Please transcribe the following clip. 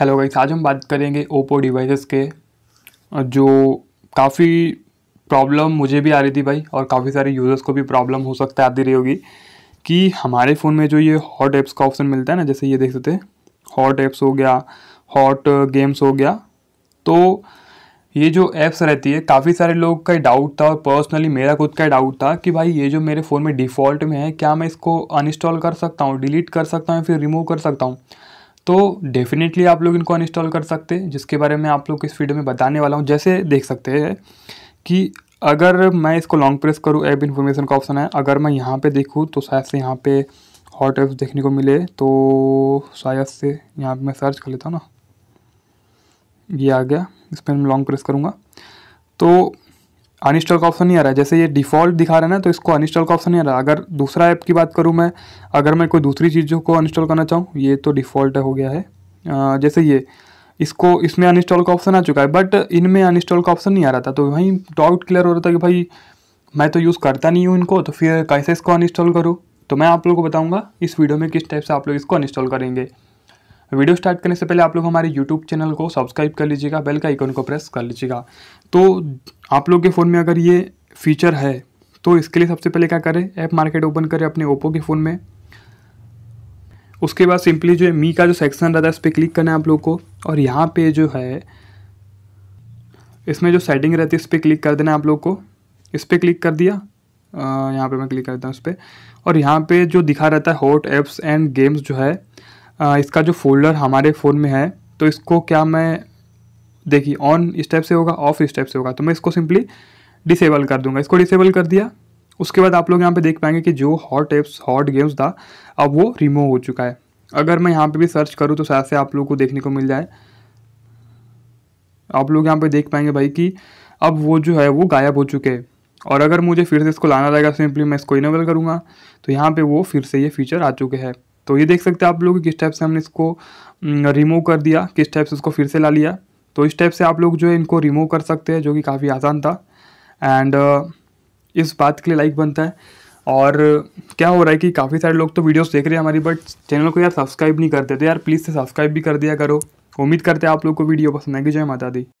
hello guys आज हम बात करेंगे ओप्पो डिवाइसेस के जो काफ़ी प्रॉब्लम मुझे भी आ रही थी भाई और काफ़ी सारे यूज़र्स को भी प्रॉब्लम हो सकता है आती रही होगी कि हमारे फ़ोन में जो ये हॉट ऐप्स का ऑप्शन मिलता है ना जैसे ये देख सकते हॉट ऐप्स हो गया हॉट गेम्स हो गया तो ये जो ऐप्स रहती है काफ़ी सारे लोग का डाउट था और पर्सनली मेरा खुद का डाउट था कि भाई ये जो मेरे फ़ोन में डिफ़ॉल्ट में है क्या मैं इसको अनइंस्टॉल कर सकता हूँ डिलीट कर सकता हूँ या फिर रिमूव कर सकता हूँ तो डेफिनेटली आप लोग इनको अनइंस्टॉल कर सकते हैं जिसके बारे में आप लोग इस वीडियो में बताने वाला हूँ जैसे देख सकते हैं कि अगर मैं इसको लॉन्ग प्रेस करूँ ऐप इन्फॉर्मेशन का ऑप्शन है अगर मैं यहाँ पे देखूँ तो शायद से यहाँ पे हॉट ऐप्स देखने को मिले तो शायद से यहाँ पे मैं सर्च कर लेता हूँ ना ये आ गया इस पर मैं लॉन्ग प्रेस करूँगा तो अनइंस्टॉल का ऑप्शन नहीं आ रहा है जैसे ये डिफ़ॉल्ट दिखा रहा है ना तो इसको अनइंस्टॉल का ऑप्शन नहीं आ रहा अगर दूसरा ऐप की बात करूँ मैं अगर मैं कोई दूसरी चीज़ों को अनइंस्टॉल करना चाहूँ ये तो डिफ़ॉल्ट हो गया है जैसे ये इसको इसमें अनइंस्टॉल का ऑप्शन आ चुका है बट इनमें अनइंस्टॉल का ऑप्शन नहीं आ रहा था तो वहीं डाउट क्लियर हो रहा था कि भाई मैं तो यूज़ करता नहीं हूँ इनको तो फिर कैसे इसको अनइंस्टॉल करूँ तो मैं आप लोग को बताऊँगा इस वीडियो में किस टाइप से आप लोग इसको अनइंस्टॉल करेंगे वीडियो स्टार्ट करने से पहले आप लोग हमारे यूट्यूब चैनल को सब्सक्राइब कर लीजिएगा बेल का आइकन को प्रेस कर लीजिएगा तो आप लोग के फ़ोन में अगर ये फीचर है तो इसके लिए सबसे पहले क्या करें ऐप मार्केट ओपन करें अपने ओप्पो के फ़ोन में उसके बाद सिंपली जो है मी का जो सेक्शन रहता है इस पर क्लिक करना है आप लोग को और यहाँ पे जो है इसमें जो सेटिंग रहती है इस पर क्लिक कर देना आप लोग को इस पर क्लिक कर दिया यहाँ पे मैं क्लिक करता हूँ उस पर और यहाँ पे जो दिखा रहता है हॉट एप्स एंड गेम्स जो है इसका जो फोल्डर हमारे फ़ोन में है तो इसको क्या मैं देखिए ऑन स्टेप से होगा ऑफ स्टेप से होगा तो मैं इसको सिंपली डिसेबल कर दूंगा इसको डिसेबल कर दिया उसके बाद आप लोग यहाँ पे देख पाएंगे कि जो हॉट एप्स हॉट गेम्स था अब वो रिमूव हो चुका है अगर मैं यहाँ पे भी सर्च करूँ तो शायद से आप लोग को देखने को मिल जाए आप लोग यहाँ पे देख पाएंगे भाई कि अब वो जो है वो गायब हो चुके हैं और अगर मुझे फिर से इसको लाना रहेगा सिंपली मैं इसको इनेबल करूँगा तो यहाँ पर वो फिर से ये फीचर आ चुके हैं तो ये देख सकते हैं आप लोग किस टाइप से हमने इसको रिमूव कर दिया किस टाइप से उसको फिर से ला लिया तो इस टाइप से आप लोग जो है इनको रिमूव कर सकते हैं जो कि काफ़ी आसान था एंड इस बात के लिए लाइक बनता है और क्या हो रहा है कि काफ़ी सारे लोग तो वीडियोस देख रहे हैं हमारी बट चैनल को यार सब्सक्राइब नहीं करते तो यार प्लीज़ से सब्सक्राइब भी कर दिया करो उम्मीद करते हैं आप लोग को वीडियो पसंद आएगी जय माता दी